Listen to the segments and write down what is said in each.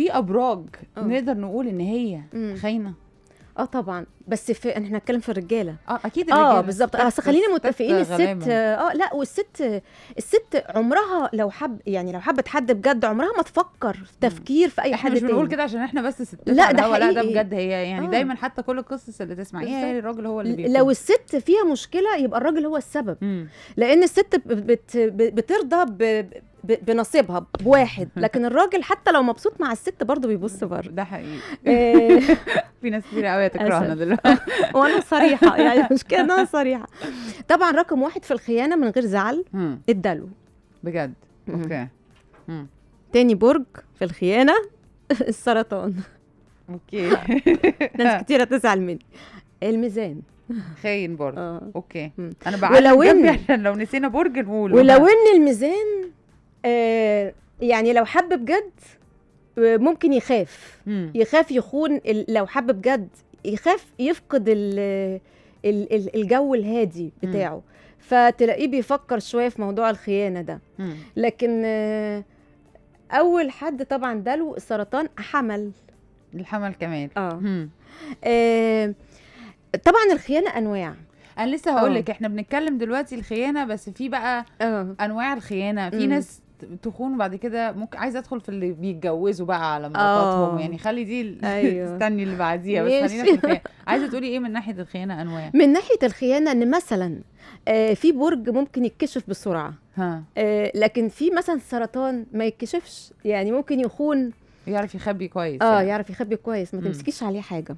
في ابراج أوه. نقدر نقول ان هي خاينه اه طبعا بس في احنا هنتكلم في الرجاله اه اكيد آه، الرجاله اه بالظبط بس خلينا متفقين الست اه لا والست الست عمرها لو حب يعني لو حبت حد بجد عمرها ما تفكر في تفكير في اي حد مش بنقول كده عشان احنا بس ست لا ده حقيقي لا ده بجد هي يعني آه. دايما حتى كل القصص اللي تسمعيها هي الراجل هو اللي بيقول لو الست فيها مشكله يبقى الراجل هو السبب مم. لان الست بت بترضى ب... بنصيبها بواحد لكن الراجل حتى لو مبسوط مع الست برضه بيبص بره ده حقيقي آه. في ناس كتير قوي هتكرهنا دلوقتي وانا صريحه يعني مش ان انا صريحه طبعا رقم واحد في الخيانه من غير زعل الدلو بجد اوكي تاني برج في الخيانه السرطان اوكي ناس كتير هتزعل مني الميزان خاين برضه آه. اوكي انا بعد ولو لو نسينا برج نقوله ولو ان الميزان آه، يعني لو حب بجد آه، ممكن يخاف مم. يخاف يخون لو حب بجد يخاف يفقد الـ الـ الجو الهادي بتاعه مم. فتلاقيه بيفكر شويه في موضوع الخيانه ده مم. لكن آه، اول حد طبعا دلو السرطان حمل الحمل كمان اه آه طبعا الخيانه انواع انا لسه هقول لك احنا بنتكلم دلوقتي الخيانه بس في بقى أوه. انواع الخيانه في ناس تخون وبعد كده ممكن عايزه ادخل في اللي بيتجوزوا بقى على مراتاتهم آه. يعني خلي دي أيوه. استني اللي بعديها بس خلينا عايزه تقولي ايه من ناحيه الخيانه انواع من ناحيه الخيانه ان مثلا آه في برج ممكن يتكشف بسرعه ها. آه لكن في مثلا سرطان ما يتكشفش يعني ممكن يخون يعرف يخبي كويس اه يعني. يعرف يخبي كويس ما تمسكيش عليه حاجه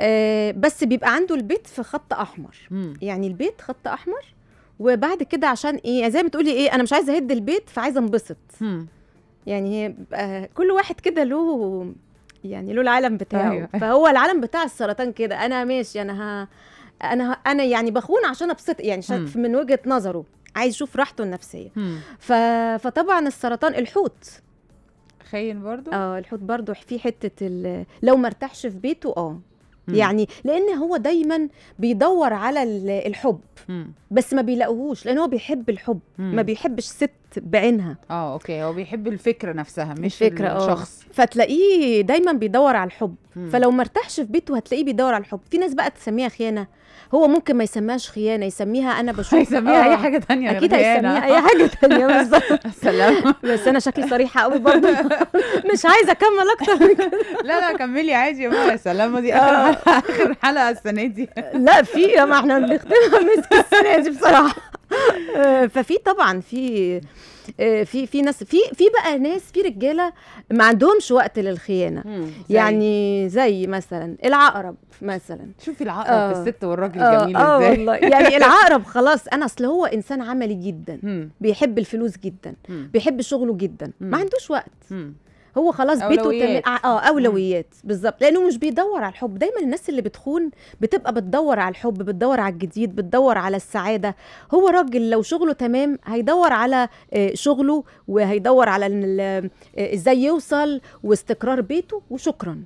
آه بس بيبقى عنده البيت في خط احمر مم. يعني البيت خط احمر وبعد كده عشان ايه يعني زي ما تقولي ايه انا مش عايزه اهد البيت فعايزه انبسط يعني هي كل واحد كده له يعني له العالم بتاعه أيوة. فهو العالم بتاع السرطان كده انا ماشي انا ها انا ها انا يعني بخون عشان ابسط يعني من وجهه نظره عايز يشوف راحته النفسيه ف... فطبعا السرطان الحوت خاين برضو اه الحوت برضو في حته لو ما ارتاحش في بيته اه مم. يعني لان هو دايما بيدور على الحب مم. بس ما بيلاقوهوش لان هو بيحب الحب مم. ما بيحبش ست بعينها اه اوكي هو بيحب الفكره نفسها مش الفكرة آه. الشخص أوه. فتلاقيه دايما بيدور على الحب مم. فلو ما ارتاحش في بيته هتلاقيه بيدور على الحب في ناس بقى تسميها خيانه هو ممكن ما يسميهاش خيانه يسميها انا بشوف آه. هيسميها اي حاجه تانية اكيد هيسميها اي حاجه تانية بالظبط سلام بس انا شكلي صريحه قوي برضه مش عايزه اكمل اكتر من كده لا لا كملي عادي يا ماما يا سلامه دي آه. اخر اخر حلقه السنه دي لا في ما احنا بنختمها مسك السنه دي بصراحه آه، ففي طبعا في آه، في في ناس في في بقى ناس في رجاله ما عندهمش وقت للخيانه زي يعني زي مثلا العقرب مثلا شوفي العقرب آه الست والراجل آه جميل آه ازاي والله يعني العقرب خلاص انا اصل هو انسان عملي جدا بيحب الفلوس جدا بيحب شغله جدا ما عندوش وقت هو خلاص بيته تم... اه, آه، اولويات بالظبط لانه مش بيدور على الحب دايما الناس اللي بتخون بتبقى بتدور على الحب بتدور على الجديد بتدور على السعاده هو راجل لو شغله تمام هيدور على آه، شغله وهيدور على آه، ازاي يوصل واستقرار بيته وشكرا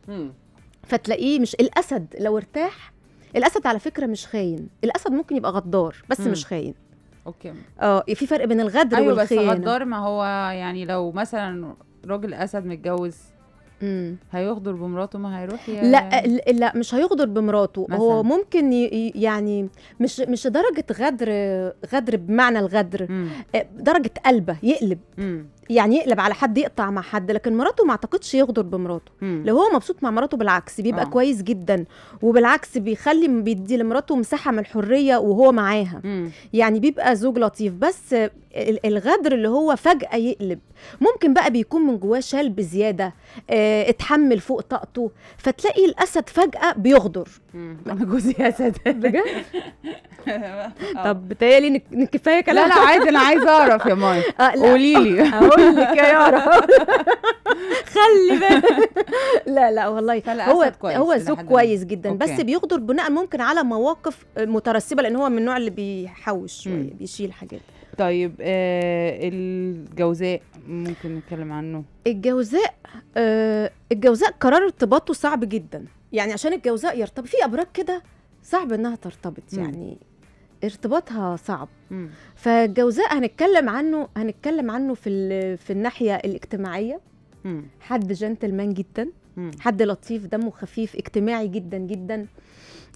فتلاقيه مش الاسد لو ارتاح الاسد على فكره مش خاين الاسد ممكن يبقى غدار بس مش خاين اوكي اه في فرق بين الغدر أيوة والخيانه ايوه بس غدار ما هو يعني لو مثلا راجل اسد متجوز هيغدر بمراته ما هيروح يا لا آه، لا مش هيغدر بمراته مثلاً. هو ممكن يعني مش مش درجه غدر غدر بمعنى الغدر مم. آه، درجه قلبه يقلب مم. يعني يقلب على حد يقطع مع حد لكن مراته ما اعتقدش يغدر بمراته مم. لو هو مبسوط مع مراته بالعكس بيبقى آه. كويس جدا وبالعكس بيخلي بيدي لمراته مساحه من الحريه وهو معاها مم. يعني بيبقى زوج لطيف بس الغدر اللي هو فجاه يقلب ممكن بقى بيكون من جواه شال بزياده اه اتحمل فوق طاقته فتلاقي الاسد فجاه بيغدر انا جوزي اسد بجد اه. طب بتهيألي ان كفايه كلام لا لا عادي انا عايزه اعرف يا ماي آه، قولي لي آه، اقول لك يا يارا خلي بالك لا لا والله هو كويس هو ذوق كويس جدا أوكي. بس بيغدر بناء ممكن على مواقف مترسبه لان هو من النوع اللي بيحوش شويه بيشيل حاجات طيب آه الجوزاء ممكن نتكلم عنه الجوزاء آه الجوزاء قرار ارتباطه صعب جدا يعني عشان الجوزاء يرتبط في ابراج كده صعب انها ترتبط يعني ارتباطها صعب مم. فالجوزاء هنتكلم عنه هنتكلم عنه في في الناحيه الاجتماعيه مم. حد جنتلمان جدا حد لطيف دمه خفيف اجتماعي جدا جدا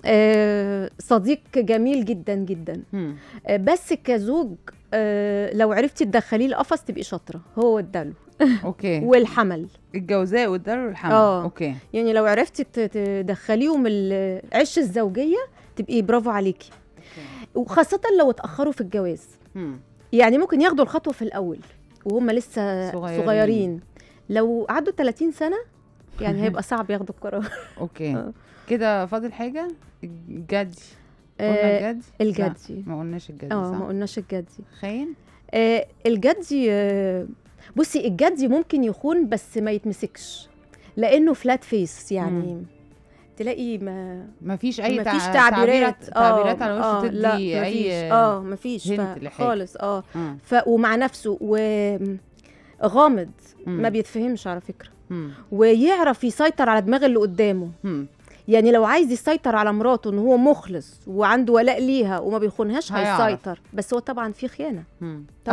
آه، صديق جميل جدا جدا آه، بس كزوج آه، لو عرفتي تدخليه القفص تبقي شاطره هو والدلو اوكي والحمل الجوزاء والدلو والحمل آه. اوكي يعني لو عرفتي تدخليهم العش الزوجيه تبقي برافو عليكي وخاصه لو اتاخروا في الجواز مم. يعني ممكن ياخدوا الخطوه في الاول وهم لسه صغيرين, صغيرين. لو عدوا 30 سنه يعني هيبقى صعب ياخدوا القرار اوكي آه. كده فاضل حاجه الجدي قلنا آه، الجدي الجدي ما قلناش الجدي اه ما قلناش الجدي خاين آه، الجدي بصي الجدي ممكن يخون بس ما يتمسكش لانه فلات فيس يعني مم. تلاقي ما ما فيش اي ما فيش تعبيرات تعبيرات على وشه تدي لا اي اه ما فيش خالص اه ف ومع نفسه و غامض مم. ما بيتفهمش على فكره مم. ويعرف يسيطر على دماغ اللي قدامه مم. يعني لو عايز يسيطر على مراته ان هو مخلص وعنده ولاء ليها وما بيخونهاش هيسيطر بس هو طبعا في خيانه طبعا